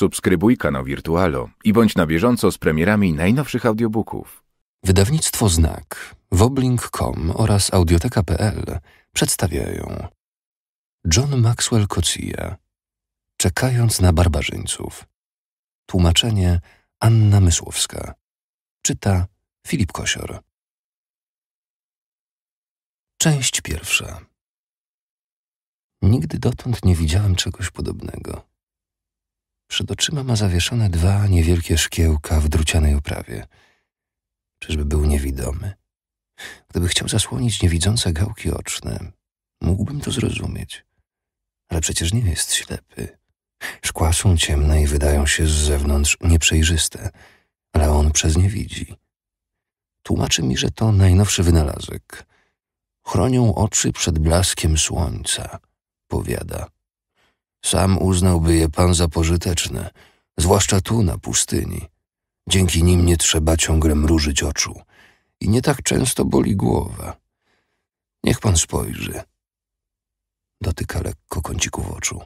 Subskrybuj kanał Wirtualo i bądź na bieżąco z premierami najnowszych audiobooków. Wydawnictwo Znak, woblink.com oraz audioteka.pl przedstawiają John Maxwell Cocija Czekając na barbarzyńców Tłumaczenie Anna Mysłowska Czyta Filip Kosior Część pierwsza Nigdy dotąd nie widziałem czegoś podobnego. Przed oczyma ma zawieszone dwa niewielkie szkiełka w drucianej oprawie. Czyżby był niewidomy? Gdyby chciał zasłonić niewidzące gałki oczne, mógłbym to zrozumieć. Ale przecież nie jest ślepy. Szkła są ciemne i wydają się z zewnątrz nieprzejrzyste, ale on przez nie widzi. Tłumaczy mi, że to najnowszy wynalazek. Chronią oczy przed blaskiem słońca, powiada. Sam uznałby je pan za pożyteczne, zwłaszcza tu na pustyni. Dzięki nim nie trzeba ciągle mrużyć oczu i nie tak często boli głowa. Niech pan spojrzy. Dotyka lekko kącików oczu.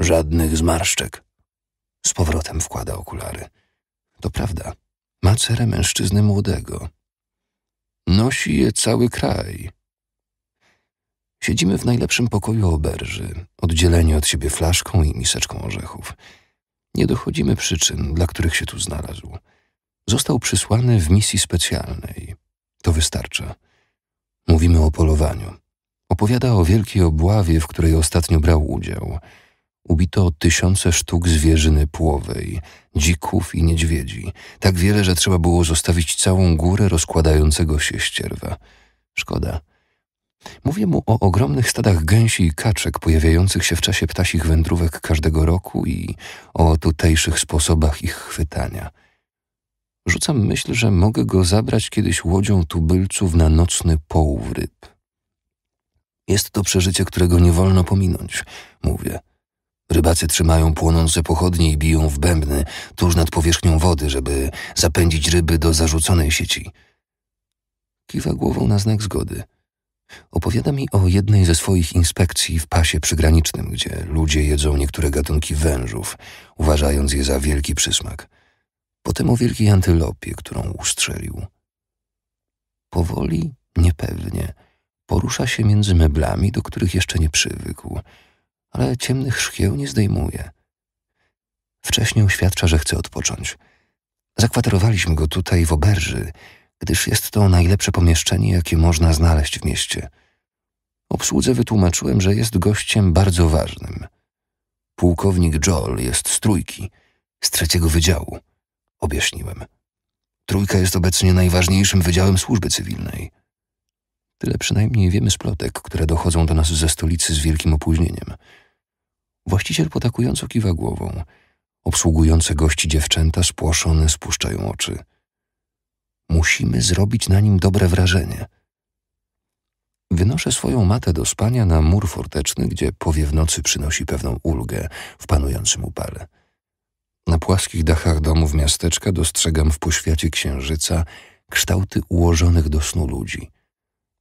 Żadnych zmarszczek. Z powrotem wkłada okulary. To prawda, ma cerę mężczyzny młodego. Nosi je cały kraj. Siedzimy w najlepszym pokoju oberży, oddzieleni od siebie flaszką i miseczką orzechów. Nie dochodzimy przyczyn, dla których się tu znalazł. Został przysłany w misji specjalnej. To wystarcza. Mówimy o polowaniu. Opowiada o wielkiej obławie, w której ostatnio brał udział. Ubito tysiące sztuk zwierzyny płowej, dzików i niedźwiedzi. Tak wiele, że trzeba było zostawić całą górę rozkładającego się ścierwa. Szkoda. Mówię mu o ogromnych stadach gęsi i kaczek pojawiających się w czasie ptasich wędrówek każdego roku i o tutejszych sposobach ich chwytania. Rzucam myśl, że mogę go zabrać kiedyś łodzią tubylców na nocny połów ryb. Jest to przeżycie, którego nie wolno pominąć, mówię. Rybacy trzymają płonące pochodnie i biją w bębny tuż nad powierzchnią wody, żeby zapędzić ryby do zarzuconej sieci. Kiwa głową na znak zgody. Opowiada mi o jednej ze swoich inspekcji w pasie przygranicznym, gdzie ludzie jedzą niektóre gatunki wężów, uważając je za wielki przysmak. Potem o wielkiej antylopie, którą ustrzelił. Powoli, niepewnie, porusza się między meblami, do których jeszcze nie przywykł, ale ciemnych szkieł nie zdejmuje. Wcześniej oświadcza, że chce odpocząć. Zakwaterowaliśmy go tutaj w oberży, gdyż jest to najlepsze pomieszczenie, jakie można znaleźć w mieście. Obsłudze wytłumaczyłem, że jest gościem bardzo ważnym. Pułkownik Joel jest z trójki, z trzeciego wydziału, objaśniłem. Trójka jest obecnie najważniejszym wydziałem służby cywilnej. Tyle przynajmniej wiemy z plotek, które dochodzą do nas ze stolicy z wielkim opóźnieniem. Właściciel potakująco kiwa głową. Obsługujące gości dziewczęta spłoszone spuszczają oczy. Musimy zrobić na nim dobre wrażenie. Wynoszę swoją matę do spania na mur forteczny, gdzie powiew nocy przynosi pewną ulgę w panującym upale. Na płaskich dachach domów miasteczka dostrzegam w poświacie księżyca kształty ułożonych do snu ludzi.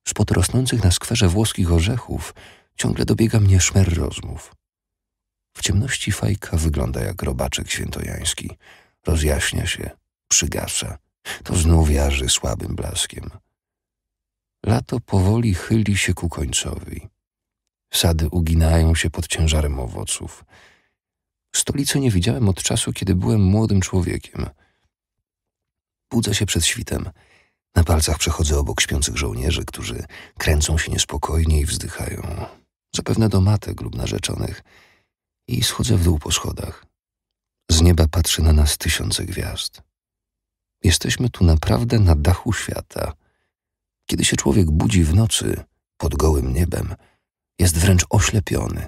Spod rosnących na skwerze włoskich orzechów ciągle dobiega mnie szmer rozmów. W ciemności fajka wygląda jak robaczek świętojański. Rozjaśnia się, przygasa to znów jarzy słabym blaskiem. Lato powoli chyli się ku końcowi. Sady uginają się pod ciężarem owoców. Stolicy nie widziałem od czasu, kiedy byłem młodym człowiekiem. Budzę się przed świtem. Na palcach przechodzę obok śpiących żołnierzy, którzy kręcą się niespokojnie i wzdychają. Zapewne do matek lub narzeczonych. I schodzę w dół po schodach. Z nieba patrzy na nas tysiące gwiazd. Jesteśmy tu naprawdę na dachu świata. Kiedy się człowiek budzi w nocy, pod gołym niebem, jest wręcz oślepiony.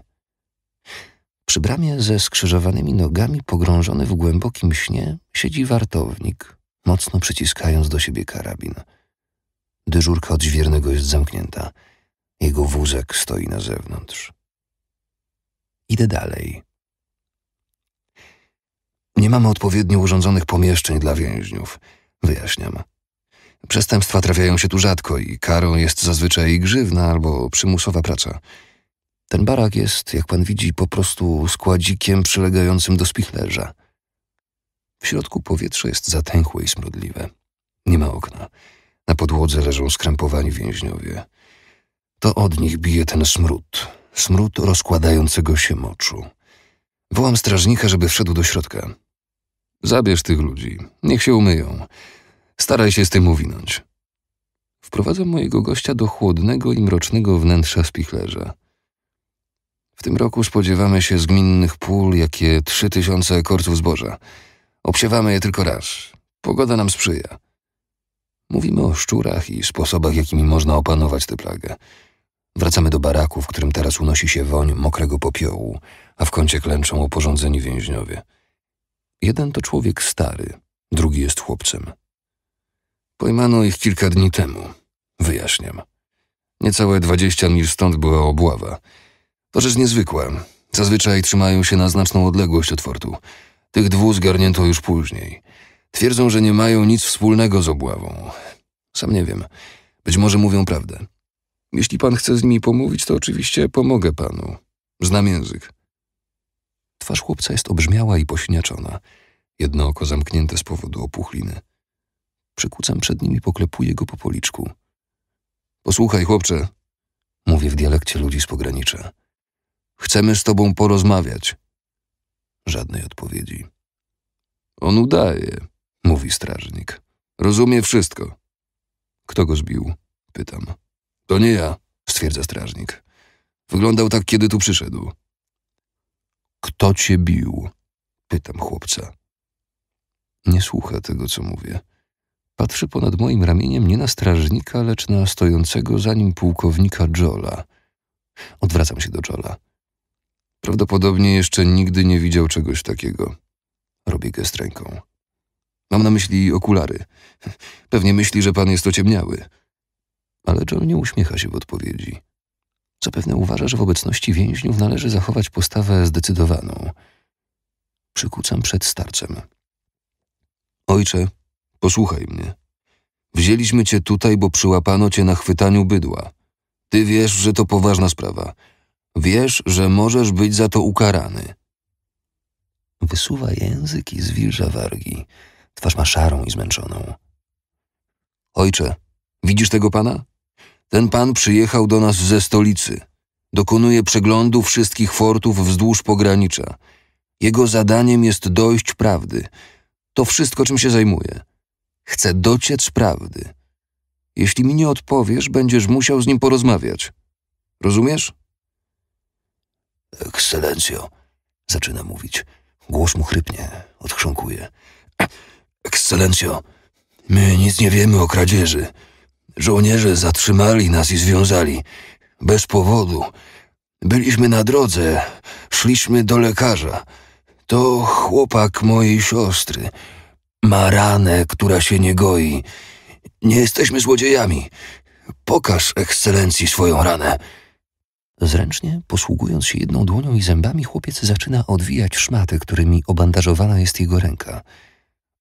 Przy bramie ze skrzyżowanymi nogami, pogrążony w głębokim śnie, siedzi wartownik, mocno przyciskając do siebie karabin. Dyżurka odźwiernego jest zamknięta. Jego wózek stoi na zewnątrz. Idę dalej. Nie mamy odpowiednio urządzonych pomieszczeń dla więźniów, wyjaśniam. Przestępstwa trafiają się tu rzadko i karą jest zazwyczaj grzywna albo przymusowa praca. Ten barak jest, jak pan widzi, po prostu składzikiem przylegającym do spichlerza. W środku powietrze jest zatęchłe i smrodliwe. Nie ma okna. Na podłodze leżą skrępowani więźniowie. To od nich bije ten smród, smród rozkładającego się moczu. Wołam strażnika, żeby wszedł do środka. Zabierz tych ludzi, niech się umyją. Staraj się z tym uwinąć. Wprowadzam mojego gościa do chłodnego i mrocznego wnętrza spichlerza. W tym roku spodziewamy się z gminnych pól jakie trzy tysiące ekorców zboża. Obsiewamy je tylko raz. Pogoda nam sprzyja. Mówimy o szczurach i sposobach, jakimi można opanować tę plagę. Wracamy do baraku, w którym teraz unosi się woń mokrego popiołu, a w kącie klęczą oporządzeni więźniowie. Jeden to człowiek stary, drugi jest chłopcem. Pojmano ich kilka dni temu, wyjaśniam. Niecałe dwadzieścia mil stąd była obława. To rzecz niezwykła. Zazwyczaj trzymają się na znaczną odległość od fortu. Tych dwóch zgarnięto już później. Twierdzą, że nie mają nic wspólnego z obławą. Sam nie wiem. Być może mówią prawdę. Jeśli pan chce z nimi pomówić, to oczywiście pomogę panu. Znam język. Twarz chłopca jest obrzmiała i pośniaczona, jedno oko zamknięte z powodu opuchliny. Przykucam przed nimi, poklepuję go po policzku. Posłuchaj, chłopcze, mówię w dialekcie ludzi z pogranicza. Chcemy z tobą porozmawiać. Żadnej odpowiedzi. On udaje, mówi strażnik. Rozumie wszystko. Kto go zbił? Pytam. To nie ja, stwierdza strażnik. Wyglądał tak, kiedy tu przyszedł. Kto cię bił? Pytam chłopca. Nie słucha tego, co mówię. Patrzy ponad moim ramieniem nie na strażnika, lecz na stojącego za nim pułkownika Jola. Odwracam się do Jola. Prawdopodobnie jeszcze nigdy nie widział czegoś takiego. Robię gest ręką. Mam na myśli okulary. Pewnie myśli, że pan jest ociemniały. Ale Jol nie uśmiecha się w odpowiedzi. Co pewne uważa, że w obecności więźniów należy zachować postawę zdecydowaną. Przykucam przed starcem. Ojcze, posłuchaj mnie. Wzięliśmy cię tutaj, bo przyłapano cię na chwytaniu bydła. Ty wiesz, że to poważna sprawa. Wiesz, że możesz być za to ukarany. Wysuwa język i zwilża wargi. Twarz ma szarą i zmęczoną. Ojcze, widzisz tego pana? Ten pan przyjechał do nas ze stolicy. Dokonuje przeglądu wszystkich fortów wzdłuż pogranicza. Jego zadaniem jest dojść prawdy. To wszystko, czym się zajmuje. Chce dociec prawdy. Jeśli mi nie odpowiesz, będziesz musiał z nim porozmawiać. Rozumiesz? Ekscelencjo, zaczyna mówić. Głos mu chrypnie, odchrząkuje. Ekscelencjo, my nic nie wiemy o kradzieży. Żołnierze zatrzymali nas i związali. Bez powodu. Byliśmy na drodze, szliśmy do lekarza. To chłopak mojej siostry. Ma ranę, która się nie goi. Nie jesteśmy złodziejami. Pokaż ekscelencji swoją ranę. Zręcznie, posługując się jedną dłonią i zębami, chłopiec zaczyna odwijać szmaty, którymi obandażowana jest jego ręka.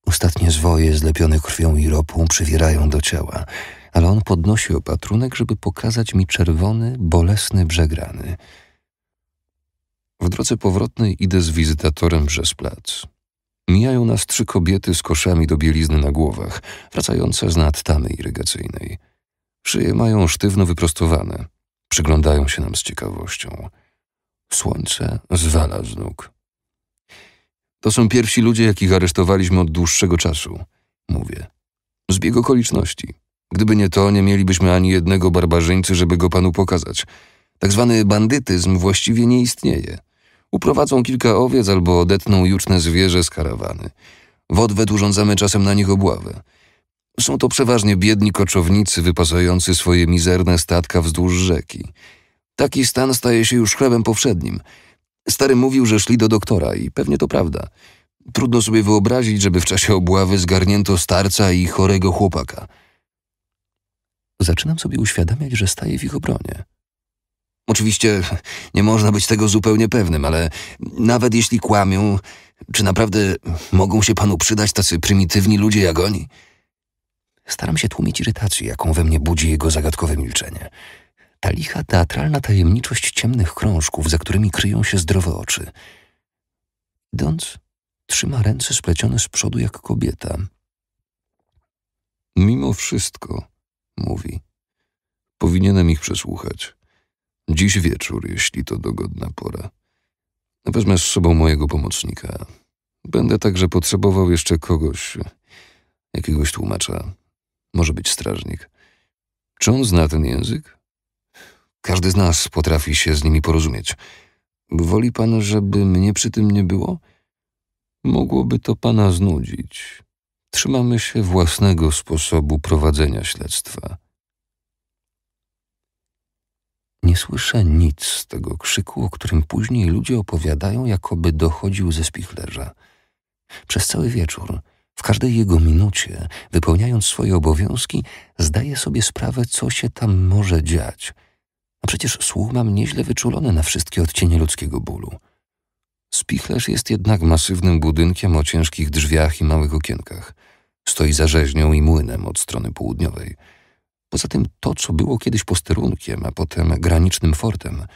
Ostatnie zwoje, zlepione krwią i ropą, przywierają do ciała ale on podnosi opatrunek, żeby pokazać mi czerwony, bolesny brzeg rany. W drodze powrotnej idę z wizytatorem przez plac. Mijają nas trzy kobiety z koszami do bielizny na głowach, wracające z tamy irygacyjnej. Szyje mają sztywno wyprostowane. Przyglądają się nam z ciekawością. Słońce zwala z nóg. To są pierwsi ludzie, jakich aresztowaliśmy od dłuższego czasu, mówię. Zbieg okoliczności. Gdyby nie to, nie mielibyśmy ani jednego barbarzyńcy, żeby go panu pokazać. Tak zwany bandytyzm właściwie nie istnieje. Uprowadzą kilka owiec albo odetną juczne zwierzę z karawany. W odwet urządzamy czasem na nich obławę. Są to przeważnie biedni koczownicy wypasający swoje mizerne statka wzdłuż rzeki. Taki stan staje się już chlebem powszednim. Stary mówił, że szli do doktora i pewnie to prawda. Trudno sobie wyobrazić, żeby w czasie obławy zgarnięto starca i chorego chłopaka – Zaczynam sobie uświadamiać, że staję w ich obronie. Oczywiście nie można być tego zupełnie pewnym, ale nawet jeśli kłamią, czy naprawdę mogą się panu przydać tacy prymitywni ludzie jak oni? Staram się tłumić irytację, jaką we mnie budzi jego zagadkowe milczenie. Ta licha teatralna tajemniczość ciemnych krążków, za którymi kryją się zdrowe oczy. Idąc, trzyma ręce splecione z przodu jak kobieta. Mimo wszystko, mówi. Powinienem ich przesłuchać. Dziś wieczór, jeśli to dogodna pora. Wezmę z sobą mojego pomocnika. Będę także potrzebował jeszcze kogoś, jakiegoś tłumacza. Może być strażnik. Czy on zna ten język? Każdy z nas potrafi się z nimi porozumieć. Woli pan, żeby mnie przy tym nie było? Mogłoby to pana znudzić trzymamy się własnego sposobu prowadzenia śledztwa. Nie słyszę nic z tego krzyku, o którym później ludzie opowiadają, jakoby dochodził ze spichlerza. Przez cały wieczór, w każdej jego minucie, wypełniając swoje obowiązki, zdaję sobie sprawę, co się tam może dziać. A no przecież słuch mam nieźle wyczulony na wszystkie odcienie ludzkiego bólu. Spichlerz jest jednak masywnym budynkiem o ciężkich drzwiach i małych okienkach. Stoi za rzeźnią i młynem od strony południowej. Poza tym to, co było kiedyś posterunkiem, a potem granicznym fortem,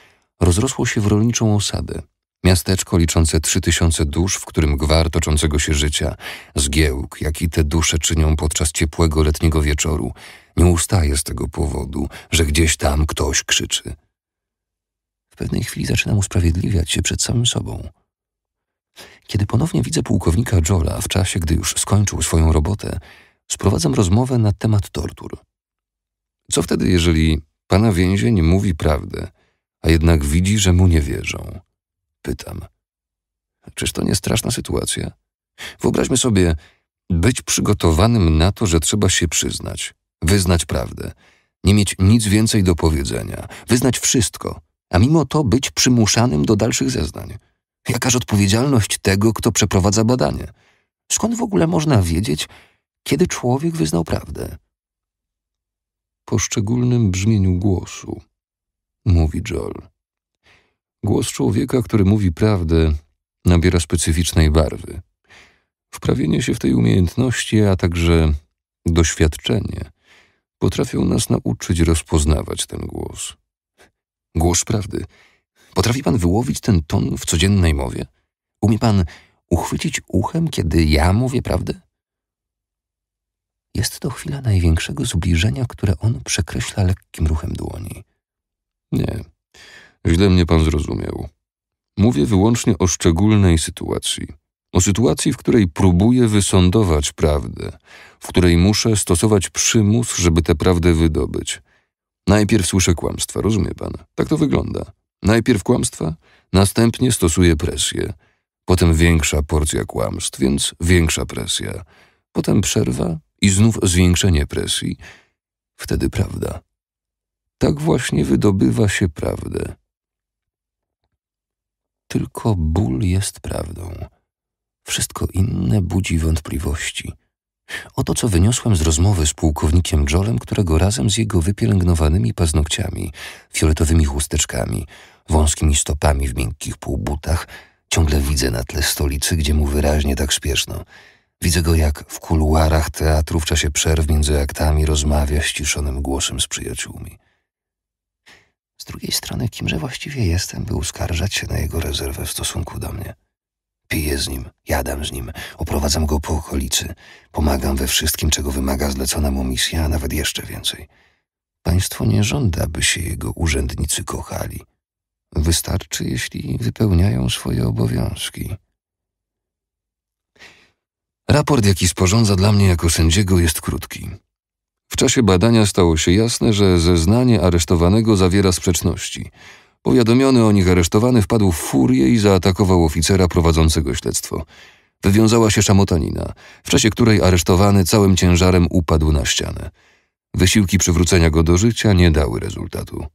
rozrosło się w rolniczą osadę. Miasteczko liczące trzy tysiące dusz, w którym gwar toczącego się życia, zgiełk, jaki te dusze czynią podczas ciepłego letniego wieczoru, nie ustaje z tego powodu, że gdzieś tam ktoś krzyczy. W pewnej chwili zaczynam usprawiedliwiać się przed samym sobą – kiedy ponownie widzę pułkownika Jola w czasie, gdy już skończył swoją robotę, sprowadzam rozmowę na temat tortur. Co wtedy, jeżeli pana więzień mówi prawdę, a jednak widzi, że mu nie wierzą? Pytam. Czyż to nie straszna sytuacja? Wyobraźmy sobie być przygotowanym na to, że trzeba się przyznać, wyznać prawdę, nie mieć nic więcej do powiedzenia, wyznać wszystko, a mimo to być przymuszanym do dalszych zeznań. Jakaż odpowiedzialność tego, kto przeprowadza badanie? Skąd w ogóle można wiedzieć, kiedy człowiek wyznał prawdę? Po szczególnym brzmieniu głosu, mówi Joel. Głos człowieka, który mówi prawdę, nabiera specyficznej barwy. Wprawienie się w tej umiejętności, a także doświadczenie potrafią nas nauczyć rozpoznawać ten głos. Głos prawdy Potrafi pan wyłowić ten ton w codziennej mowie? Umie pan uchwycić uchem, kiedy ja mówię prawdę? Jest to chwila największego zbliżenia, które on przekreśla lekkim ruchem dłoni. Nie, źle mnie pan zrozumiał. Mówię wyłącznie o szczególnej sytuacji. O sytuacji, w której próbuję wysądować prawdę, w której muszę stosować przymus, żeby tę prawdę wydobyć. Najpierw słyszę kłamstwa, rozumie pan? Tak to wygląda. Najpierw kłamstwa, następnie stosuje presję. Potem większa porcja kłamstw, więc większa presja. Potem przerwa i znów zwiększenie presji. Wtedy prawda. Tak właśnie wydobywa się prawdę. Tylko ból jest prawdą. Wszystko inne budzi wątpliwości. Oto co wyniosłem z rozmowy z pułkownikiem Jolem, którego razem z jego wypielęgnowanymi paznokciami, fioletowymi chusteczkami, wąskimi stopami w miękkich półbutach, ciągle widzę na tle stolicy, gdzie mu wyraźnie tak śpieszno. Widzę go jak w kuluarach teatru w czasie przerw między aktami rozmawia ściszonym głosem z przyjaciółmi. Z drugiej strony, kimże właściwie jestem, by uskarżać się na jego rezerwę w stosunku do mnie? Piję z nim, jadam z nim, oprowadzam go po okolicy, pomagam we wszystkim, czego wymaga zlecona mu misja, a nawet jeszcze więcej. Państwo nie żąda, by się jego urzędnicy kochali. Wystarczy, jeśli wypełniają swoje obowiązki. Raport, jaki sporządza dla mnie jako sędziego, jest krótki. W czasie badania stało się jasne, że zeznanie aresztowanego zawiera sprzeczności – Powiadomiony o nich aresztowany wpadł w furię i zaatakował oficera prowadzącego śledztwo. Wywiązała się szamotanina, w czasie której aresztowany całym ciężarem upadł na ścianę. Wysiłki przywrócenia go do życia nie dały rezultatu.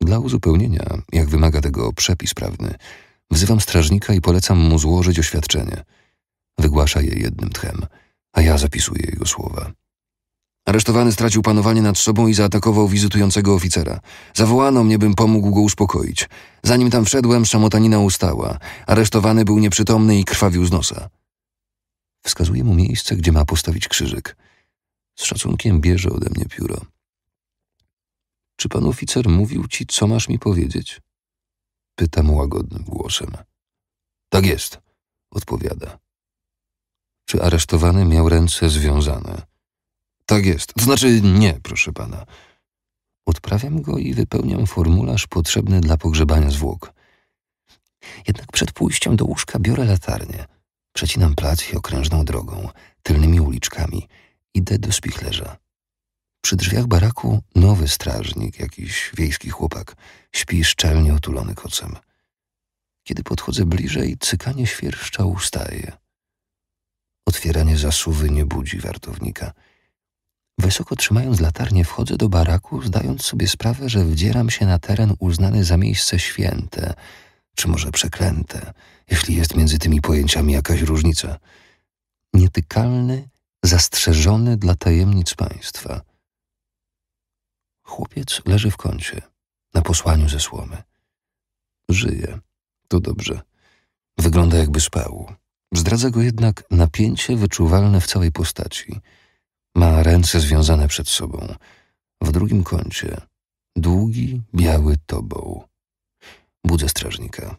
Dla uzupełnienia, jak wymaga tego przepis prawny, wzywam strażnika i polecam mu złożyć oświadczenie. Wygłasza je jednym tchem, a ja zapisuję jego słowa. Aresztowany stracił panowanie nad sobą i zaatakował wizytującego oficera. Zawołano mnie, bym pomógł go uspokoić. Zanim tam wszedłem, szamotanina ustała. Aresztowany był nieprzytomny i krwawił z nosa. Wskazuje mu miejsce, gdzie ma postawić krzyżyk. Z szacunkiem bierze ode mnie pióro. Czy pan oficer mówił ci, co masz mi powiedzieć? Pytam łagodnym głosem. Tak jest, odpowiada. Czy aresztowany miał ręce związane? Tak jest. To znaczy nie, proszę pana. Odprawiam go i wypełniam formularz potrzebny dla pogrzebania zwłok. Jednak przed pójściem do łóżka biorę latarnię. Przecinam plac i okrężną drogą, tylnymi uliczkami. Idę do spichlerza. Przy drzwiach baraku nowy strażnik, jakiś wiejski chłopak, śpi szczelnie otulony kocem. Kiedy podchodzę bliżej, cykanie świerszcza ustaje. Otwieranie zasuwy nie budzi wartownika – Wysoko trzymając latarnię, wchodzę do baraku, zdając sobie sprawę, że wdzieram się na teren uznany za miejsce święte, czy może przeklęte, jeśli jest między tymi pojęciami jakaś różnica. Nietykalny, zastrzeżony dla tajemnic państwa. Chłopiec leży w kącie, na posłaniu ze słomy. Żyje. To dobrze. Wygląda jakby spał. Zdradza go jednak napięcie wyczuwalne w całej postaci – ma ręce związane przed sobą. W drugim kącie długi, biały toboł. Budzę strażnika.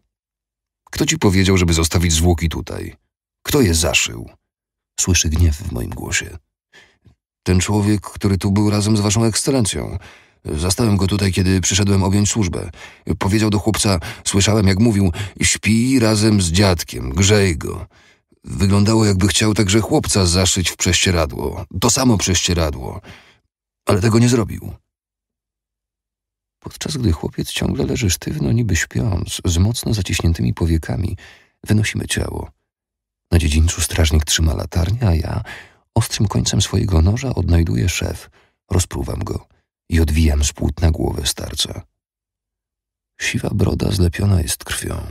Kto ci powiedział, żeby zostawić zwłoki tutaj? Kto je zaszył? Słyszy gniew w moim głosie. Ten człowiek, który tu był razem z waszą ekscelencją. Zastałem go tutaj, kiedy przyszedłem objąć służbę. Powiedział do chłopca, słyszałem jak mówił, śpi razem z dziadkiem, grzej go. Wyglądało, jakby chciał także chłopca zaszyć w prześcieradło. To samo prześcieradło. Ale tego nie zrobił. Podczas gdy chłopiec ciągle leży sztywno, niby śpiąc, z mocno zaciśniętymi powiekami, wynosimy ciało. Na dziedzińcu strażnik trzyma latarnię, a ja ostrym końcem swojego noża odnajduję szef, rozpruwam go i odwijam z płótna głowę starca. Siwa broda zlepiona jest krwią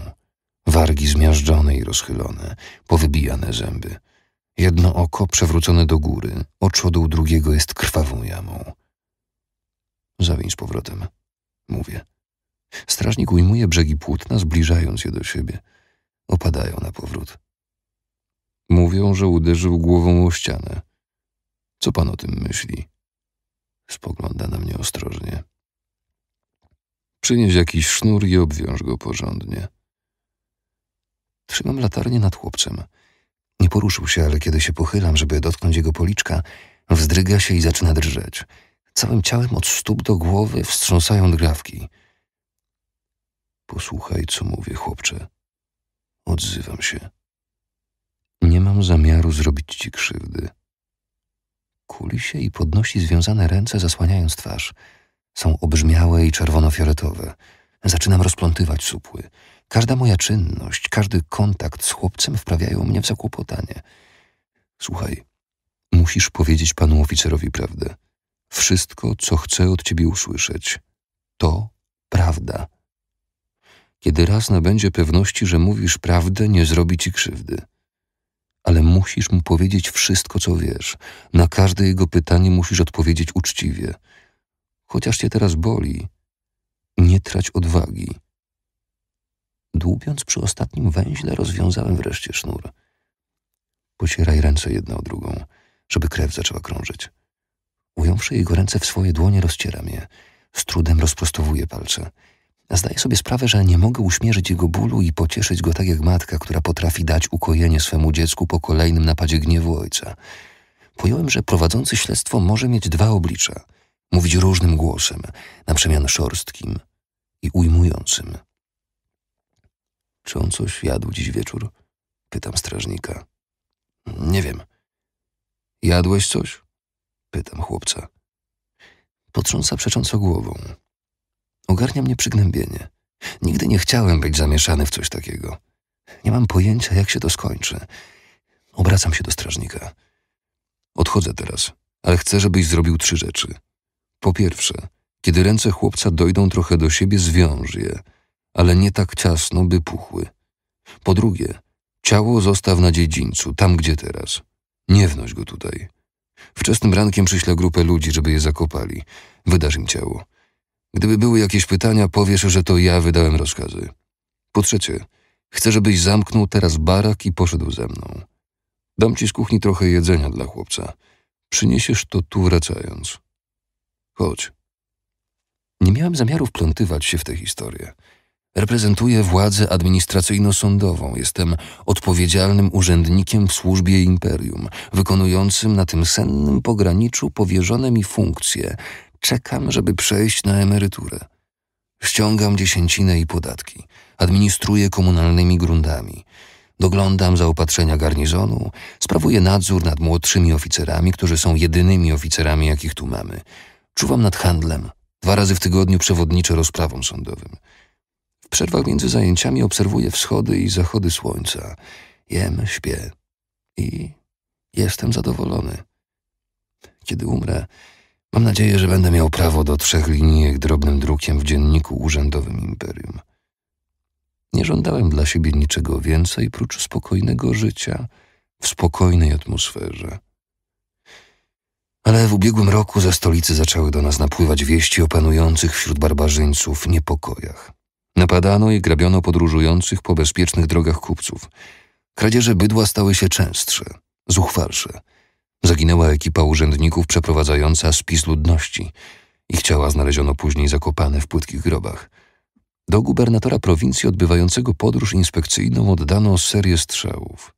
wargi zmiażdżone i rozchylone, powybijane zęby. Jedno oko przewrócone do góry, oczodół drugiego jest krwawą jamą. Zawiń z powrotem, mówię. Strażnik ujmuje brzegi płótna, zbliżając je do siebie. Opadają na powrót. Mówią, że uderzył głową o ścianę. Co pan o tym myśli? Spogląda na mnie ostrożnie. Przynieś jakiś sznur i obwiąż go porządnie. Trzymam latarnię nad chłopcem. Nie poruszył się, ale kiedy się pochylam, żeby dotknąć jego policzka, wzdryga się i zaczyna drżeć. Całym ciałem od stóp do głowy wstrząsają drgawki. Posłuchaj, co mówię, chłopcze. Odzywam się. Nie mam zamiaru zrobić ci krzywdy. Kuli się i podnosi związane ręce, zasłaniając twarz. Są obrzmiałe i czerwono-fioletowe. Zaczynam rozplątywać supły. Każda moja czynność, każdy kontakt z chłopcem wprawiają mnie w zakłopotanie. Słuchaj, musisz powiedzieć panu oficerowi prawdę. Wszystko, co chcę od ciebie usłyszeć, to prawda. Kiedy raz nabędzie pewności, że mówisz prawdę, nie zrobi ci krzywdy. Ale musisz mu powiedzieć wszystko, co wiesz. Na każde jego pytanie musisz odpowiedzieć uczciwie. Chociaż cię teraz boli, nie trać odwagi. Dłubiąc przy ostatnim węźle, rozwiązałem wreszcie sznur. Pocieraj ręce jedna o drugą, żeby krew zaczęła krążyć. Ująwszy jego ręce w swoje dłonie, rozcieram je. Z trudem rozprostowuję palce. Zdaję sobie sprawę, że nie mogę uśmierzyć jego bólu i pocieszyć go tak jak matka, która potrafi dać ukojenie swemu dziecku po kolejnym napadzie gniewu ojca. Pojąłem, że prowadzący śledztwo może mieć dwa oblicza. Mówić różnym głosem, na przemian szorstkim i ujmującym. Czy on coś jadł dziś wieczór? Pytam strażnika. Nie wiem. Jadłeś coś? Pytam chłopca. Potrząsa przecząco głową. Ogarnia mnie przygnębienie. Nigdy nie chciałem być zamieszany w coś takiego. Nie mam pojęcia, jak się to skończy. Obracam się do strażnika. Odchodzę teraz, ale chcę, żebyś zrobił trzy rzeczy. Po pierwsze, kiedy ręce chłopca dojdą trochę do siebie, zwiąż je – ale nie tak ciasno, by puchły. Po drugie, ciało zostaw na dziedzińcu, tam gdzie teraz. Nie wnoś go tutaj. Wczesnym rankiem przyśle grupę ludzi, żeby je zakopali. Wydasz im ciało. Gdyby były jakieś pytania, powiesz, że to ja wydałem rozkazy. Po trzecie, chcę, żebyś zamknął teraz barak i poszedł ze mną. Dam ci z kuchni trochę jedzenia dla chłopca. Przyniesiesz to tu wracając. Chodź. Nie miałem zamiaru wplątywać się w tę historię. Reprezentuję władzę administracyjno-sądową. Jestem odpowiedzialnym urzędnikiem w służbie imperium, wykonującym na tym sennym pograniczu powierzone mi funkcje. Czekam, żeby przejść na emeryturę. Ściągam dziesięcinę i podatki. Administruję komunalnymi gruntami. Doglądam zaopatrzenia garnizonu, sprawuję nadzór nad młodszymi oficerami, którzy są jedynymi oficerami, jakich tu mamy. Czuwam nad handlem. Dwa razy w tygodniu przewodniczę rozprawom sądowym. W przerwach między zajęciami obserwuję wschody i zachody słońca. Jem, śpię i jestem zadowolony. Kiedy umrę, mam nadzieję, że będę miał prawo do trzech linijek drobnym drukiem w dzienniku urzędowym Imperium. Nie żądałem dla siebie niczego więcej prócz spokojnego życia w spokojnej atmosferze. Ale w ubiegłym roku ze stolicy zaczęły do nas napływać wieści o panujących wśród barbarzyńców niepokojach. Napadano i grabiono podróżujących po bezpiecznych drogach kupców. Kradzieże bydła stały się częstsze, zuchwalsze. Zaginęła ekipa urzędników przeprowadzająca spis ludności. Ich ciała znaleziono później zakopane w płytkich grobach. Do gubernatora prowincji odbywającego podróż inspekcyjną oddano serię strzałów.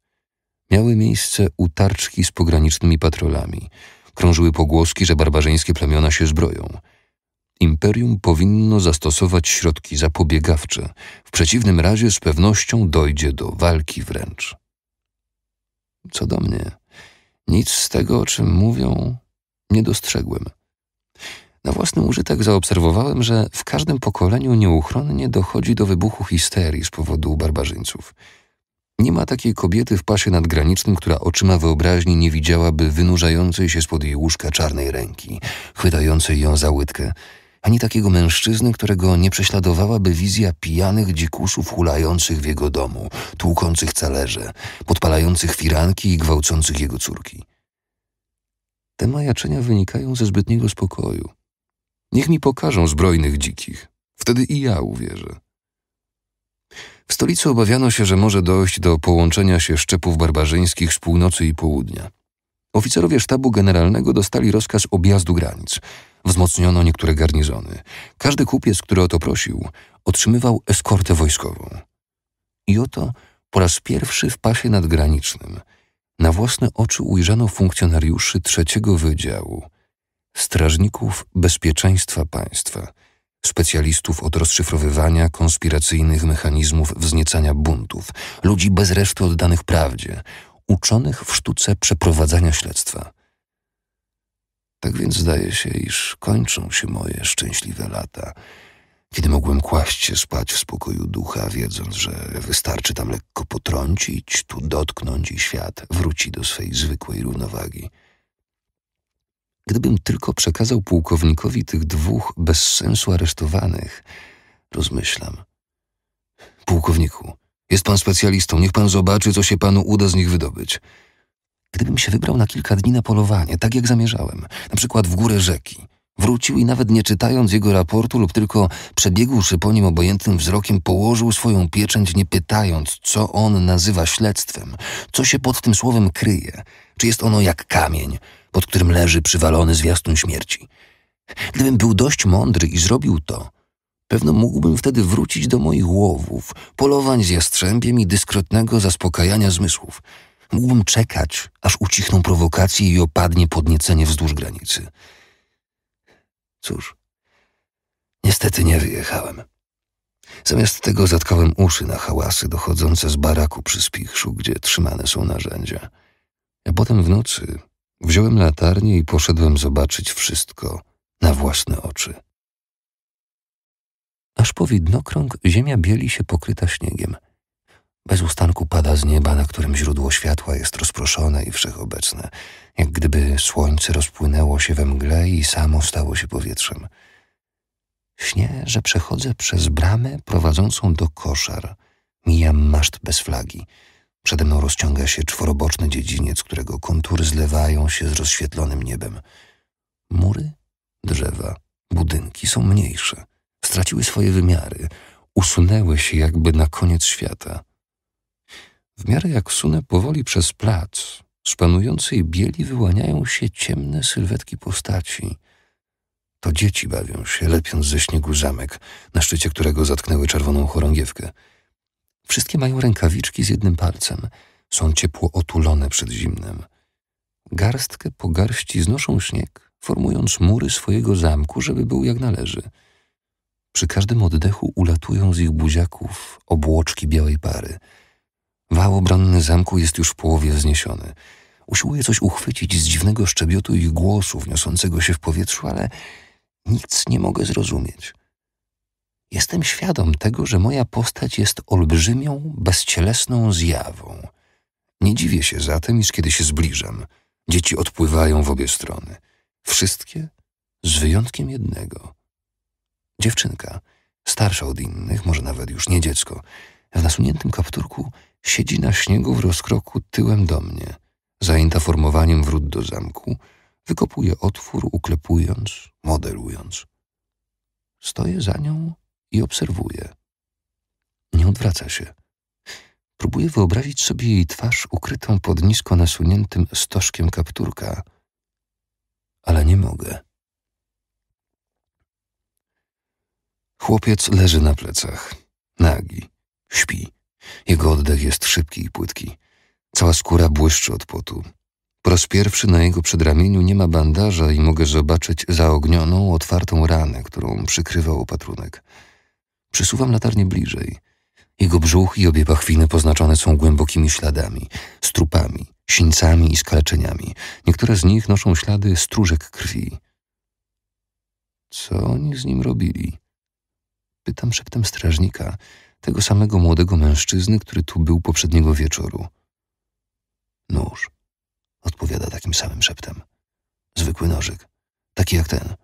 Miały miejsce utarczki z pogranicznymi patrolami. Krążyły pogłoski, że barbarzyńskie plemiona się zbroją – imperium powinno zastosować środki zapobiegawcze, w przeciwnym razie z pewnością dojdzie do walki wręcz. Co do mnie, nic z tego, o czym mówią, nie dostrzegłem. Na własny użytek zaobserwowałem, że w każdym pokoleniu nieuchronnie dochodzi do wybuchu histerii z powodu barbarzyńców. Nie ma takiej kobiety w pasie nadgranicznym, która oczyma wyobraźni nie widziałaby wynurzającej się spod jej łóżka czarnej ręki, chwytającej ją za łydkę, ani takiego mężczyzny, którego nie prześladowałaby wizja pijanych dzikuszów hulających w jego domu, tłukących talerze, podpalających firanki i gwałcących jego córki. Te majaczenia wynikają ze zbytniego spokoju. Niech mi pokażą zbrojnych dzikich. Wtedy i ja uwierzę. W stolicy obawiano się, że może dojść do połączenia się szczepów barbarzyńskich z północy i południa. Oficerowie sztabu generalnego dostali rozkaz objazdu granic – wzmocniono niektóre garnizony. Każdy kupiec, który o to prosił, otrzymywał eskortę wojskową. I oto po raz pierwszy w pasie nadgranicznym na własne oczy ujrzano funkcjonariuszy trzeciego wydziału, strażników bezpieczeństwa państwa, specjalistów od rozszyfrowywania konspiracyjnych mechanizmów wzniecania buntów, ludzi bez reszty oddanych prawdzie, uczonych w sztuce przeprowadzania śledztwa. Tak więc zdaje się, iż kończą się moje szczęśliwe lata, kiedy mogłem kłaść się spać w spokoju ducha, wiedząc, że wystarczy tam lekko potrącić, tu dotknąć i świat wróci do swej zwykłej równowagi. Gdybym tylko przekazał pułkownikowi tych dwóch bez sensu aresztowanych, rozmyślam. Pułkowniku, jest pan specjalistą, niech pan zobaczy, co się panu uda z nich wydobyć. Gdybym się wybrał na kilka dni na polowanie, tak jak zamierzałem, na przykład w górę rzeki, wrócił i nawet nie czytając jego raportu lub tylko przebiegłszy po nim obojętnym wzrokiem, położył swoją pieczęć, nie pytając, co on nazywa śledztwem, co się pod tym słowem kryje, czy jest ono jak kamień, pod którym leży przywalony zwiastun śmierci. Gdybym był dość mądry i zrobił to, pewno mógłbym wtedy wrócić do moich łowów, polowań z jastrzębiem i dyskrotnego zaspokajania zmysłów – Mógłbym czekać, aż ucichną prowokacje i opadnie podniecenie wzdłuż granicy. Cóż, niestety nie wyjechałem. Zamiast tego zatkałem uszy na hałasy dochodzące z baraku przy spichrzu, gdzie trzymane są narzędzia. A potem w nocy wziąłem latarnię i poszedłem zobaczyć wszystko na własne oczy. Aż po widnokrąg ziemia bieli się pokryta śniegiem – bez ustanku pada z nieba, na którym źródło światła jest rozproszone i wszechobecne, jak gdyby słońce rozpłynęło się we mgle i samo stało się powietrzem. Śnię, że przechodzę przez bramę prowadzącą do koszar. Mijam maszt bez flagi. Przede mną rozciąga się czworoboczny dziedziniec, którego kontury zlewają się z rozświetlonym niebem. Mury, drzewa, budynki są mniejsze. Straciły swoje wymiary. Usunęły się jakby na koniec świata. W miarę jak sunę powoli przez plac, z panującej bieli wyłaniają się ciemne sylwetki postaci. To dzieci bawią się, lepiąc ze śniegu zamek, na szczycie którego zatknęły czerwoną chorągiewkę. Wszystkie mają rękawiczki z jednym palcem, są ciepło otulone przed zimnem. Garstkę po garści znoszą śnieg, formując mury swojego zamku, żeby był jak należy. Przy każdym oddechu ulatują z ich buziaków obłoczki białej pary – Wał obronny zamku jest już w połowie zniesiony. Usiłuję coś uchwycić z dziwnego szczebiotu ich głosu wniosącego się w powietrzu, ale nic nie mogę zrozumieć. Jestem świadom tego, że moja postać jest olbrzymią, bezcielesną zjawą. Nie dziwię się zatem, iż kiedy się zbliżam, dzieci odpływają w obie strony. Wszystkie z wyjątkiem jednego. Dziewczynka, starsza od innych, może nawet już nie dziecko, w nasuniętym kapturku – Siedzi na śniegu w rozkroku tyłem do mnie, zajęta formowaniem wrót do zamku, wykopuje otwór, uklepując, modelując. Stoję za nią i obserwuję. Nie odwraca się. Próbuję wyobrazić sobie jej twarz ukrytą pod nisko nasuniętym stożkiem kapturka, ale nie mogę. Chłopiec leży na plecach, nagi, śpi. Jego oddech jest szybki i płytki. Cała skóra błyszczy od potu. Po raz pierwszy na jego przedramieniu nie ma bandaża i mogę zobaczyć zaognioną, otwartą ranę, którą przykrywał opatrunek. Przesuwam latarnię bliżej. Jego brzuch i obie pachwiny poznaczone są głębokimi śladami, strupami, sińcami i skaleczeniami. Niektóre z nich noszą ślady stróżek krwi. Co oni z nim robili? Pytam szeptem strażnika tego samego młodego mężczyzny, który tu był poprzedniego wieczoru. Nóż, odpowiada takim samym szeptem. Zwykły nożyk, taki jak ten.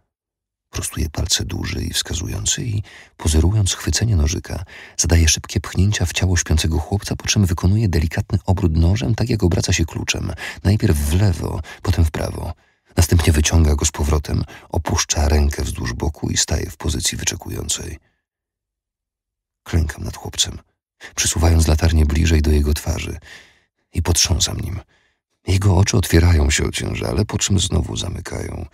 Prostuje palce duży i wskazujący i, pozorując chwycenie nożyka, zadaje szybkie pchnięcia w ciało śpiącego chłopca, po czym wykonuje delikatny obrót nożem, tak jak obraca się kluczem. Najpierw w lewo, potem w prawo. Następnie wyciąga go z powrotem, opuszcza rękę wzdłuż boku i staje w pozycji wyczekującej. Klękam nad chłopcem, przysuwając latarnię bliżej do jego twarzy i potrząsam nim. Jego oczy otwierają się od ciężale, po czym znowu zamykają.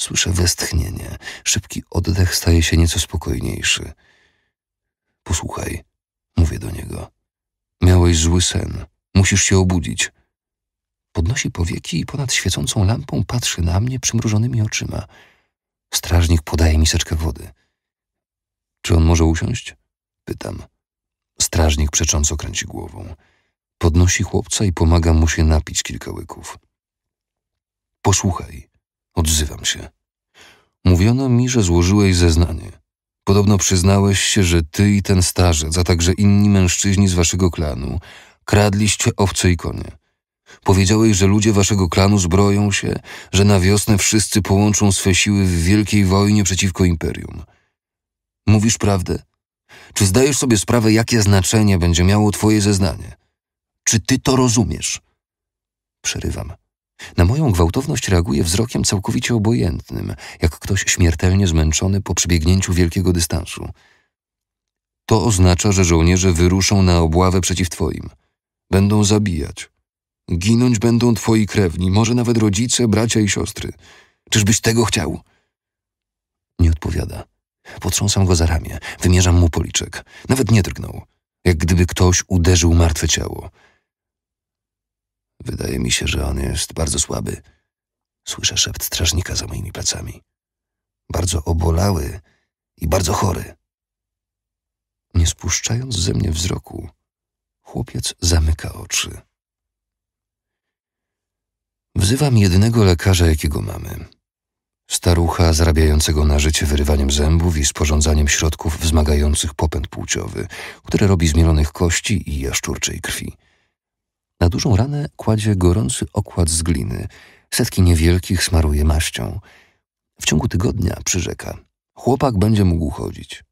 Słyszę westchnienie. Szybki oddech staje się nieco spokojniejszy. Posłuchaj, mówię do niego. Miałeś zły sen. Musisz się obudzić. Podnosi powieki i ponad świecącą lampą patrzy na mnie przymrużonymi oczyma. Strażnik podaje miseczkę wody. Czy on może usiąść? Pytam. Strażnik przecząco kręci głową. Podnosi chłopca i pomaga mu się napić kilka łyków. Posłuchaj, odzywam się. Mówiono mi, że złożyłeś zeznanie. Podobno przyznałeś się, że ty i ten starzec, a także inni mężczyźni z waszego klanu kradliście owce i konie. Powiedziałeś, że ludzie waszego klanu zbroją się, że na wiosnę wszyscy połączą swe siły w wielkiej wojnie przeciwko imperium. Mówisz prawdę? Czy zdajesz sobie sprawę, jakie znaczenie będzie miało twoje zeznanie? Czy ty to rozumiesz? Przerywam. Na moją gwałtowność reaguje wzrokiem całkowicie obojętnym, jak ktoś śmiertelnie zmęczony po przebiegnięciu wielkiego dystansu. To oznacza, że żołnierze wyruszą na obławę przeciw twoim. Będą zabijać. Ginąć będą twoi krewni, może nawet rodzice, bracia i siostry. Czyżbyś tego chciał? Nie odpowiada. Potrząsam go za ramię, wymierzam mu policzek. Nawet nie drgnął, jak gdyby ktoś uderzył martwe ciało. Wydaje mi się, że on jest bardzo słaby. Słyszę szept strażnika za moimi plecami. Bardzo obolały i bardzo chory. Nie spuszczając ze mnie wzroku, chłopiec zamyka oczy. Wzywam jedynego lekarza, jakiego mamy. Starucha zarabiającego na życie wyrywaniem zębów i sporządzaniem środków wzmagających popęd płciowy, które robi z mielonych kości i jaszczurczej krwi. Na dużą ranę kładzie gorący okład z gliny, setki niewielkich smaruje maścią. W ciągu tygodnia przyrzeka. Chłopak będzie mógł chodzić.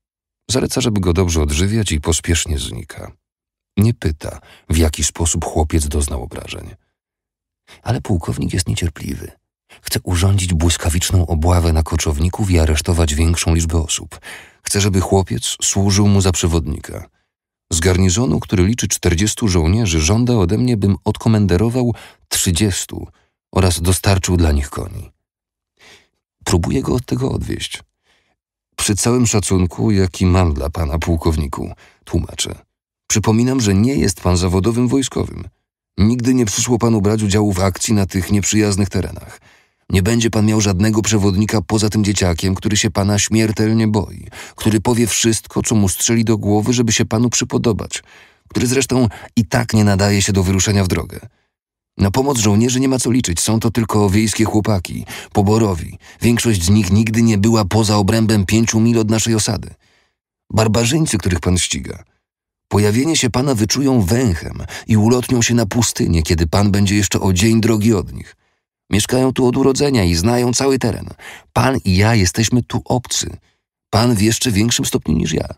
Zaleca, żeby go dobrze odżywiać i pospiesznie znika. Nie pyta, w jaki sposób chłopiec doznał obrażeń. Ale pułkownik jest niecierpliwy – Chce urządzić błyskawiczną obławę na koczowników i aresztować większą liczbę osób. Chce, żeby chłopiec służył mu za przewodnika. Z garnizonu, który liczy 40 żołnierzy, żąda ode mnie, bym odkomenderował 30 oraz dostarczył dla nich koni. Próbuję go od tego odwieść. Przy całym szacunku, jaki mam dla pana pułkowniku, tłumaczę. Przypominam, że nie jest pan zawodowym wojskowym. Nigdy nie przyszło panu brać udziału w akcji na tych nieprzyjaznych terenach. Nie będzie pan miał żadnego przewodnika poza tym dzieciakiem, który się pana śmiertelnie boi, który powie wszystko, co mu strzeli do głowy, żeby się panu przypodobać, który zresztą i tak nie nadaje się do wyruszenia w drogę. Na pomoc żołnierzy nie ma co liczyć, są to tylko wiejskie chłopaki, poborowi. Większość z nich nigdy nie była poza obrębem pięciu mil od naszej osady. Barbarzyńcy, których pan ściga. Pojawienie się pana wyczują węchem i ulotnią się na pustynię, kiedy pan będzie jeszcze o dzień drogi od nich. Mieszkają tu od urodzenia i znają cały teren. Pan i ja jesteśmy tu obcy. Pan w jeszcze większym stopniu niż ja.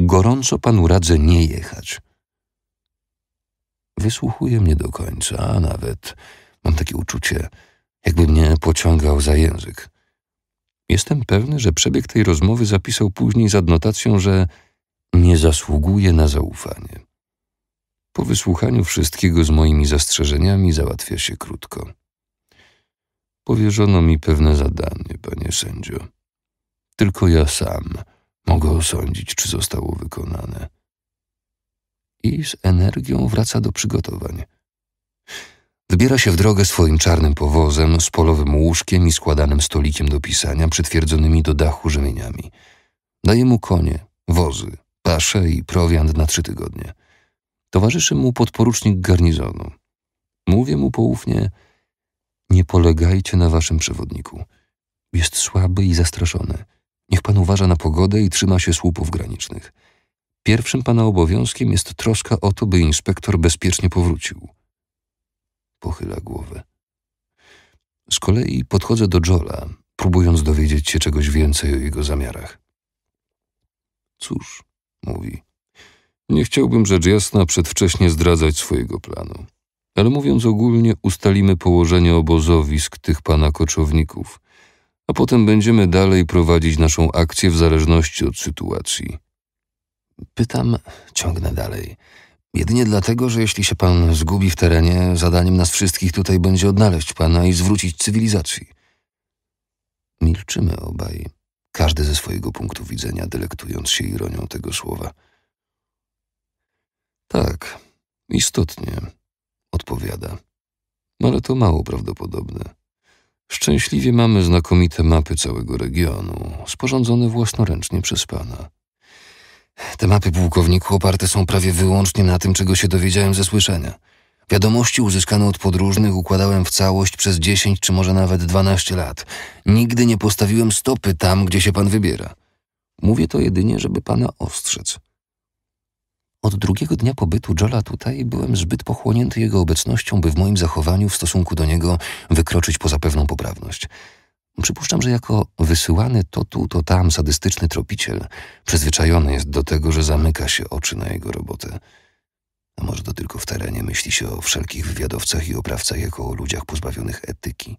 Gorąco panu radzę nie jechać. Wysłuchuje mnie do końca, a nawet mam takie uczucie, jakby mnie pociągał za język. Jestem pewny, że przebieg tej rozmowy zapisał później z adnotacją, że nie zasługuje na zaufanie. Po wysłuchaniu wszystkiego z moimi zastrzeżeniami załatwia się krótko. Powierzono mi pewne zadanie, panie sędzio. Tylko ja sam mogę osądzić, czy zostało wykonane. I z energią wraca do przygotowań. Wybiera się w drogę swoim czarnym powozem z polowym łóżkiem i składanym stolikiem do pisania, przytwierdzonymi do dachu rzemieniami. Daje mu konie, wozy, pasze i prowiant na trzy tygodnie. Towarzyszy mu podporucznik garnizonu. Mówię mu poufnie – nie polegajcie na waszym przewodniku. Jest słaby i zastraszony. Niech pan uważa na pogodę i trzyma się słupów granicznych. Pierwszym pana obowiązkiem jest troska o to, by inspektor bezpiecznie powrócił. Pochyla głowę. Z kolei podchodzę do Jola, próbując dowiedzieć się czegoś więcej o jego zamiarach. Cóż, mówi, nie chciałbym rzecz jasna przedwcześnie zdradzać swojego planu ale mówiąc ogólnie, ustalimy położenie obozowisk tych pana koczowników, a potem będziemy dalej prowadzić naszą akcję w zależności od sytuacji. Pytam, ciągnę dalej. Jedynie dlatego, że jeśli się pan zgubi w terenie, zadaniem nas wszystkich tutaj będzie odnaleźć pana i zwrócić cywilizacji. Milczymy obaj, każdy ze swojego punktu widzenia, delektując się ironią tego słowa. Tak, istotnie odpowiada. No, ale to mało prawdopodobne. Szczęśliwie mamy znakomite mapy całego regionu, sporządzone własnoręcznie przez pana. Te mapy, pułkowniku, oparte są prawie wyłącznie na tym, czego się dowiedziałem ze słyszenia. Wiadomości uzyskane od podróżnych układałem w całość przez 10 czy może nawet 12 lat. Nigdy nie postawiłem stopy tam, gdzie się pan wybiera. Mówię to jedynie, żeby pana ostrzec. Od drugiego dnia pobytu Jola tutaj byłem zbyt pochłonięty jego obecnością, by w moim zachowaniu w stosunku do niego wykroczyć poza pewną poprawność. Przypuszczam, że jako wysyłany to tu, to tam sadystyczny tropiciel przyzwyczajony jest do tego, że zamyka się oczy na jego robotę. A może to tylko w terenie myśli się o wszelkich wywiadowcach i oprawcach jako o ludziach pozbawionych etyki.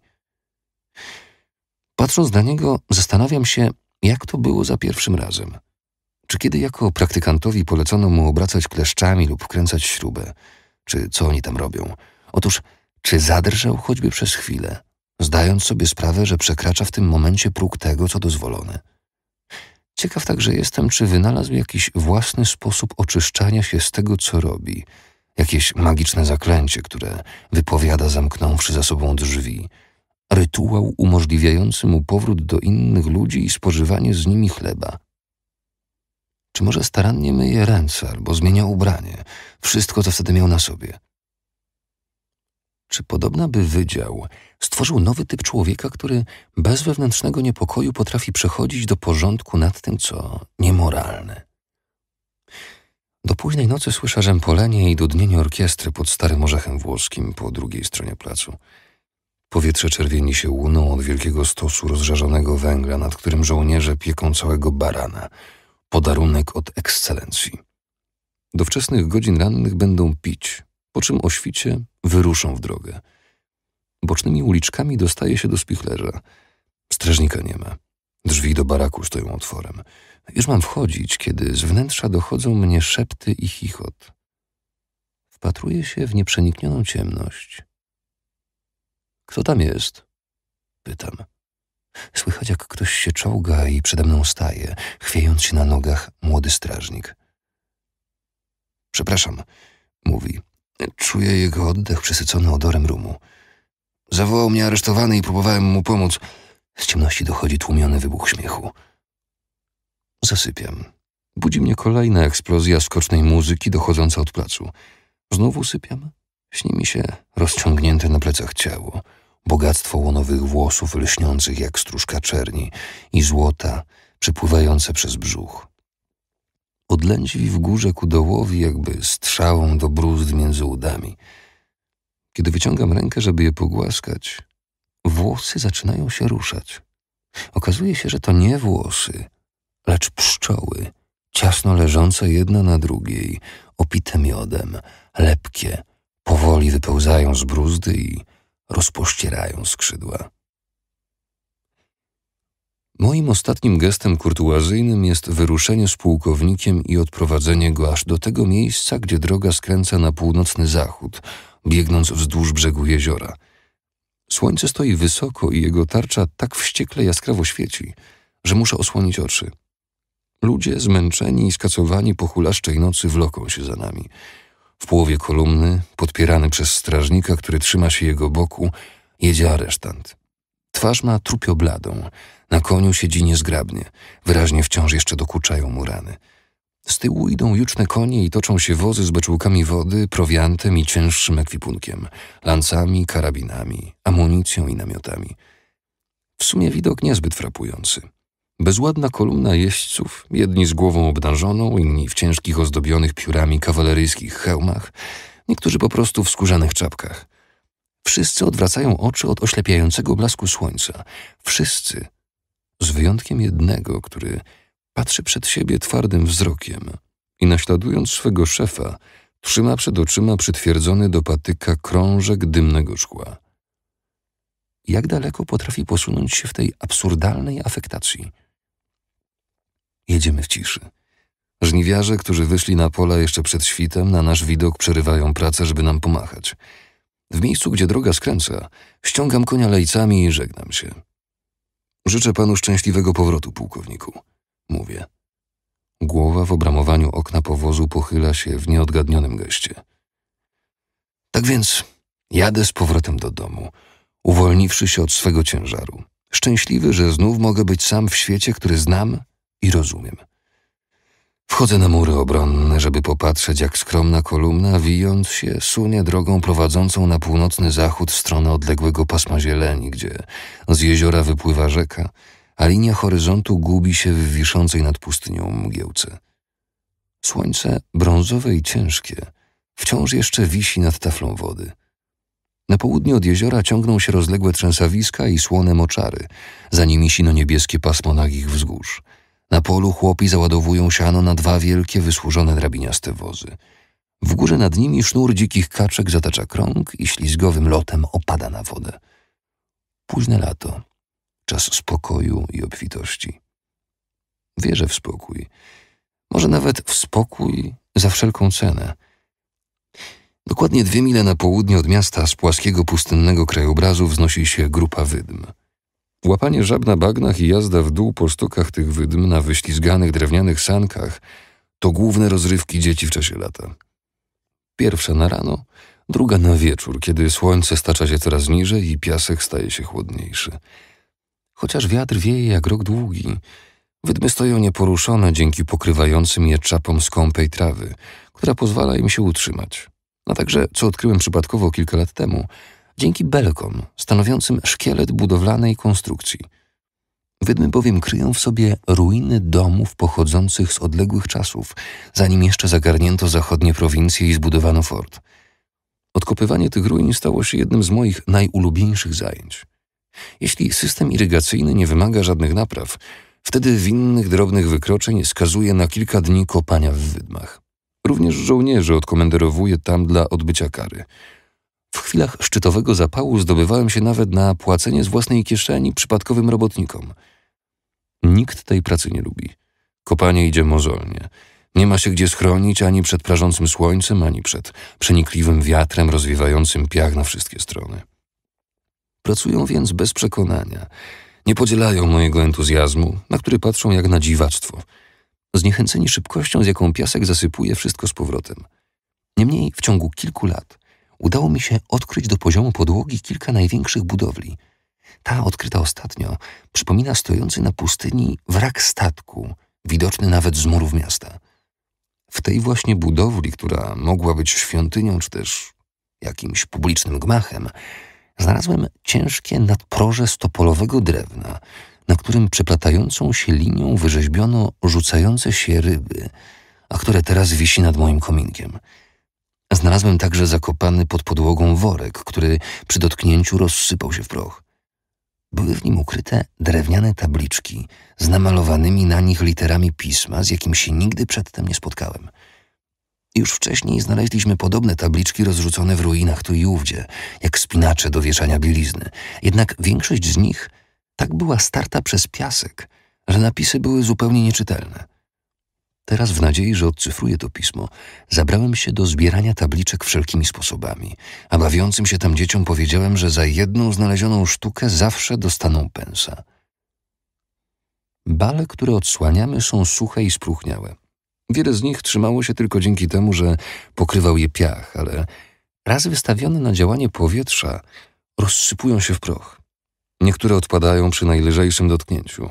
Patrząc na niego, zastanawiam się, jak to było za pierwszym razem – czy kiedy jako praktykantowi polecono mu obracać kleszczami lub wkręcać śruby? Czy co oni tam robią? Otóż, czy zadrżał choćby przez chwilę, zdając sobie sprawę, że przekracza w tym momencie próg tego, co dozwolone? Ciekaw także jestem, czy wynalazł jakiś własny sposób oczyszczania się z tego, co robi. Jakieś magiczne zaklęcie, które wypowiada zamknąwszy za sobą drzwi. Rytuał umożliwiający mu powrót do innych ludzi i spożywanie z nimi chleba. Czy może starannie myje ręce albo zmienia ubranie, wszystko co wtedy miał na sobie? Czy podobna by wydział stworzył nowy typ człowieka, który bez wewnętrznego niepokoju potrafi przechodzić do porządku nad tym, co niemoralne? Do późnej nocy słyszę rzępolenie i dudnienie orkiestry pod starym orzechem włoskim po drugiej stronie placu. Powietrze czerwieni się łuną od wielkiego stosu rozżarzonego węgla, nad którym żołnierze pieką całego barana – podarunek od ekscelencji. Do wczesnych godzin rannych będą pić, po czym o świcie wyruszą w drogę. Bocznymi uliczkami dostaje się do spichlerza. Strażnika nie ma. Drzwi do baraku stoją otworem. Już mam wchodzić, kiedy z wnętrza dochodzą mnie szepty i chichot. Wpatruję się w nieprzeniknioną ciemność. Kto tam jest? Pytam. Słychać, jak ktoś się czołga i przede mną staje, chwiejąc się na nogach młody strażnik. Przepraszam, mówi. Czuję jego oddech przesycony odorem rumu. Zawołał mnie aresztowany i próbowałem mu pomóc. Z ciemności dochodzi tłumiony wybuch śmiechu. Zasypiam. Budzi mnie kolejna eksplozja skocznej muzyki dochodząca od placu. Znowu sypiam. Śni mi się rozciągnięte na plecach ciało bogactwo łonowych włosów lśniących jak stróżka czerni i złota przepływające przez brzuch. Odlędźwi w górze ku dołowi, jakby strzałą do bruzd między udami. Kiedy wyciągam rękę, żeby je pogłaskać, włosy zaczynają się ruszać. Okazuje się, że to nie włosy, lecz pszczoły, ciasno leżące jedna na drugiej, opite miodem, lepkie, powoli wypełzają z bruzdy i rozpościerają skrzydła. Moim ostatnim gestem kurtuazyjnym jest wyruszenie z pułkownikiem i odprowadzenie go aż do tego miejsca, gdzie droga skręca na północny zachód, biegnąc wzdłuż brzegu jeziora. Słońce stoi wysoko i jego tarcza tak wściekle jaskrawo świeci, że muszę osłonić oczy. Ludzie, zmęczeni i skacowani po hulaszczej nocy, wloką się za nami – w połowie kolumny, podpierany przez strażnika, który trzyma się jego boku, jedzie aresztant. Twarz ma trupio bladą, na koniu siedzi niezgrabnie, wyraźnie wciąż jeszcze dokuczają mu rany. Z tyłu idą juczne konie i toczą się wozy z beczułkami wody, prowiantem i cięższym ekwipunkiem, lancami, karabinami, amunicją i namiotami. W sumie widok niezbyt frapujący. Bezładna kolumna jeźdźców, jedni z głową obdarzoną, inni w ciężkich ozdobionych piórami kawaleryjskich hełmach, niektórzy po prostu w skórzanych czapkach. Wszyscy odwracają oczy od oślepiającego blasku słońca. Wszyscy, z wyjątkiem jednego, który patrzy przed siebie twardym wzrokiem i naśladując swego szefa, trzyma przed oczyma przytwierdzony do patyka krążek dymnego szkła. Jak daleko potrafi posunąć się w tej absurdalnej afektacji? Jedziemy w ciszy. Żniwiarze, którzy wyszli na pola jeszcze przed świtem, na nasz widok przerywają pracę, żeby nam pomachać. W miejscu, gdzie droga skręca, ściągam konia lejcami i żegnam się. Życzę panu szczęśliwego powrotu, pułkowniku, mówię. Głowa w obramowaniu okna powozu pochyla się w nieodgadnionym geście. Tak więc jadę z powrotem do domu, uwolniwszy się od swego ciężaru. Szczęśliwy, że znów mogę być sam w świecie, który znam i rozumiem. Wchodzę na mury obronne, żeby popatrzeć, jak skromna kolumna, wijąc się, sunie drogą prowadzącą na północny zachód w stronę odległego pasma zieleni, gdzie z jeziora wypływa rzeka, a linia horyzontu gubi się w wiszącej nad pustynią mgiełce. Słońce, brązowe i ciężkie, wciąż jeszcze wisi nad taflą wody. Na południe od jeziora ciągną się rozległe trzęsawiska i słone moczary, za nimi sino-niebieskie pasmo nagich wzgórz – na polu chłopi załadowują siano na dwa wielkie, wysłużone drabiniaste wozy. W górze nad nimi sznur dzikich kaczek zatacza krąg i ślizgowym lotem opada na wodę. Późne lato. Czas spokoju i obfitości. Wierzę w spokój. Może nawet w spokój za wszelką cenę. Dokładnie dwie mile na południe od miasta z płaskiego pustynnego krajobrazu wznosi się grupa wydm. Łapanie żab na bagnach i jazda w dół po stokach tych wydm na wyślizganych drewnianych sankach to główne rozrywki dzieci w czasie lata. Pierwsza na rano, druga na wieczór, kiedy słońce stacza się coraz niżej i piasek staje się chłodniejszy. Chociaż wiatr wieje jak rok długi, wydmy stoją nieporuszone dzięki pokrywającym je czapom skąpej trawy, która pozwala im się utrzymać. A także, co odkryłem przypadkowo kilka lat temu – dzięki belkom stanowiącym szkielet budowlanej konstrukcji. Wydmy bowiem kryją w sobie ruiny domów pochodzących z odległych czasów, zanim jeszcze zagarnięto zachodnie prowincje i zbudowano fort. Odkopywanie tych ruin stało się jednym z moich najulubieńszych zajęć. Jeśli system irygacyjny nie wymaga żadnych napraw, wtedy winnych drobnych wykroczeń skazuje na kilka dni kopania w wydmach. Również żołnierzy odkomenderowuje tam dla odbycia kary – w chwilach szczytowego zapału zdobywałem się nawet na płacenie z własnej kieszeni przypadkowym robotnikom. Nikt tej pracy nie lubi. Kopanie idzie mozolnie. Nie ma się gdzie schronić ani przed prażącym słońcem, ani przed przenikliwym wiatrem rozwiewającym piach na wszystkie strony. Pracują więc bez przekonania. Nie podzielają mojego entuzjazmu, na który patrzą jak na dziwactwo. Zniechęceni szybkością, z jaką piasek zasypuje wszystko z powrotem. Niemniej w ciągu kilku lat udało mi się odkryć do poziomu podłogi kilka największych budowli. Ta odkryta ostatnio przypomina stojący na pustyni wrak statku, widoczny nawet z murów miasta. W tej właśnie budowli, która mogła być świątynią czy też jakimś publicznym gmachem, znalazłem ciężkie nadproże stopolowego drewna, na którym przeplatającą się linią wyrzeźbiono rzucające się ryby, a które teraz wisi nad moim kominkiem – Znalazłem także zakopany pod podłogą worek, który przy dotknięciu rozsypał się w proch. Były w nim ukryte drewniane tabliczki z namalowanymi na nich literami pisma, z jakim się nigdy przedtem nie spotkałem. Już wcześniej znaleźliśmy podobne tabliczki rozrzucone w ruinach tu i ówdzie, jak spinacze do wieszania bielizny. Jednak większość z nich tak była starta przez piasek, że napisy były zupełnie nieczytelne. Teraz w nadziei, że odcyfruję to pismo, zabrałem się do zbierania tabliczek wszelkimi sposobami, a bawiącym się tam dzieciom powiedziałem, że za jedną znalezioną sztukę zawsze dostaną pensa. Bale, które odsłaniamy, są suche i spróchniałe. Wiele z nich trzymało się tylko dzięki temu, że pokrywał je piach, ale raz wystawione na działanie powietrza rozsypują się w proch. Niektóre odpadają przy najlżejszym dotknięciu.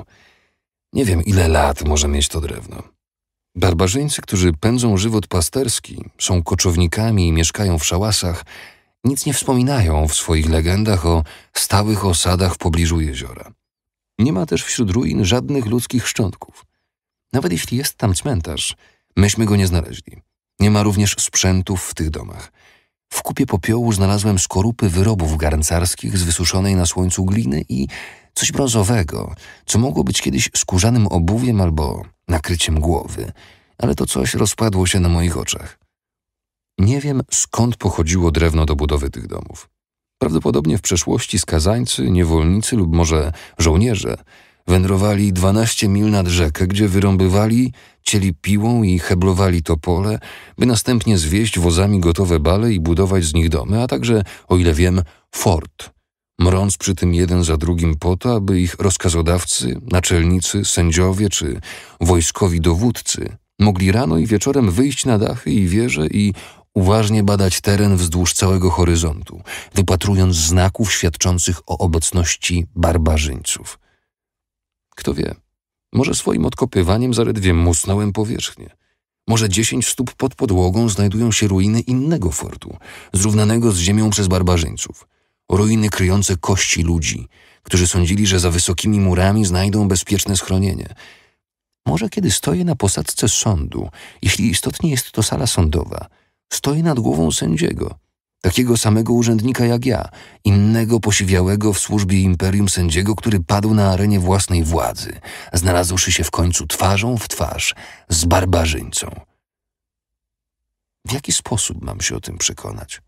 Nie wiem, ile lat może mieć to drewno. Barbarzyńcy, którzy pędzą żywot pasterski, są koczownikami i mieszkają w szałasach, nic nie wspominają w swoich legendach o stałych osadach w pobliżu jeziora. Nie ma też wśród ruin żadnych ludzkich szczątków. Nawet jeśli jest tam cmentarz, myśmy go nie znaleźli. Nie ma również sprzętów w tych domach. W kupie popiołu znalazłem skorupy wyrobów garncarskich z wysuszonej na słońcu gliny i Coś brązowego, co mogło być kiedyś skórzanym obuwiem albo nakryciem głowy, ale to coś rozpadło się na moich oczach. Nie wiem, skąd pochodziło drewno do budowy tych domów. Prawdopodobnie w przeszłości skazańcy, niewolnicy lub może żołnierze wędrowali 12 mil nad rzekę, gdzie wyrąbywali, cieli piłą i heblowali to pole, by następnie zwieść wozami gotowe bale i budować z nich domy, a także, o ile wiem, fort mrąc przy tym jeden za drugim po to, aby ich rozkazodawcy, naczelnicy, sędziowie czy wojskowi dowódcy mogli rano i wieczorem wyjść na dachy i wieże i uważnie badać teren wzdłuż całego horyzontu, wypatrując znaków świadczących o obecności barbarzyńców. Kto wie, może swoim odkopywaniem zaledwie musnąłem powierzchnię. Może dziesięć stóp pod podłogą znajdują się ruiny innego fortu, zrównanego z ziemią przez barbarzyńców – ruiny kryjące kości ludzi, którzy sądzili, że za wysokimi murami znajdą bezpieczne schronienie. Może kiedy stoję na posadzce sądu, jeśli istotnie jest to sala sądowa, stoję nad głową sędziego, takiego samego urzędnika jak ja, innego posiwiałego w służbie imperium sędziego, który padł na arenie własnej władzy, znalazłszy się w końcu twarzą w twarz z barbarzyńcą. W jaki sposób mam się o tym przekonać?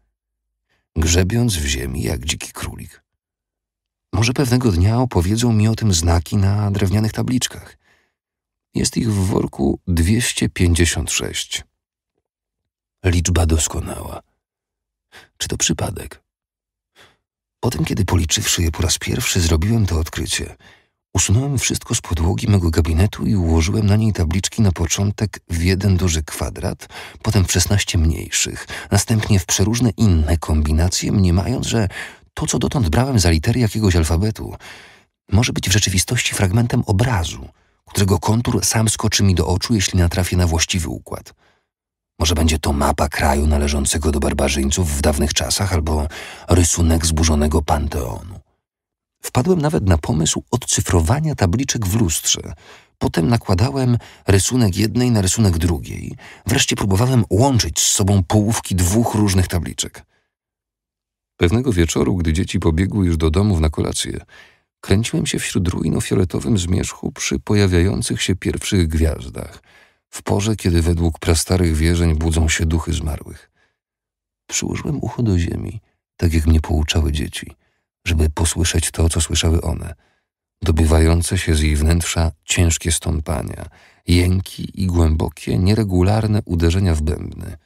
grzebiąc w ziemi jak dziki królik. Może pewnego dnia opowiedzą mi o tym znaki na drewnianych tabliczkach. Jest ich w worku 256. Liczba doskonała. Czy to przypadek? Potem, kiedy policzywszy je po raz pierwszy, zrobiłem to odkrycie – Usunąłem wszystko z podłogi mego gabinetu i ułożyłem na niej tabliczki na początek w jeden duży kwadrat, potem w szesnaście mniejszych, następnie w przeróżne inne kombinacje, mniemając, że to, co dotąd brałem za litery jakiegoś alfabetu, może być w rzeczywistości fragmentem obrazu, którego kontur sam skoczy mi do oczu, jeśli natrafię na właściwy układ. Może będzie to mapa kraju należącego do barbarzyńców w dawnych czasach albo rysunek zburzonego panteonu. Wpadłem nawet na pomysł odcyfrowania tabliczek w lustrze. Potem nakładałem rysunek jednej na rysunek drugiej. Wreszcie próbowałem łączyć z sobą połówki dwóch różnych tabliczek. Pewnego wieczoru, gdy dzieci pobiegły już do domów na kolację, kręciłem się wśród ruin o fioletowym zmierzchu przy pojawiających się pierwszych gwiazdach, w porze, kiedy według prastarych wierzeń budzą się duchy zmarłych. Przyłożyłem ucho do ziemi, tak jak mnie pouczały dzieci – żeby posłyszeć to, co słyszały one. Dobywające się z jej wnętrza ciężkie stąpania, jęki i głębokie, nieregularne uderzenia w bębny.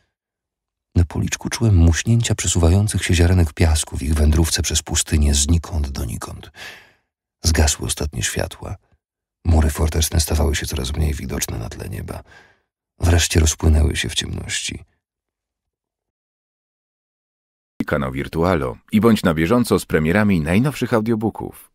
Na policzku czułem muśnięcia przesuwających się ziarenek piasku w ich wędrówce przez pustynię znikąd donikąd. Zgasły ostatnie światła. Mury forteczne stawały się coraz mniej widoczne na tle nieba. Wreszcie rozpłynęły się w ciemności kanał Virtualo i bądź na bieżąco z premierami najnowszych audiobooków.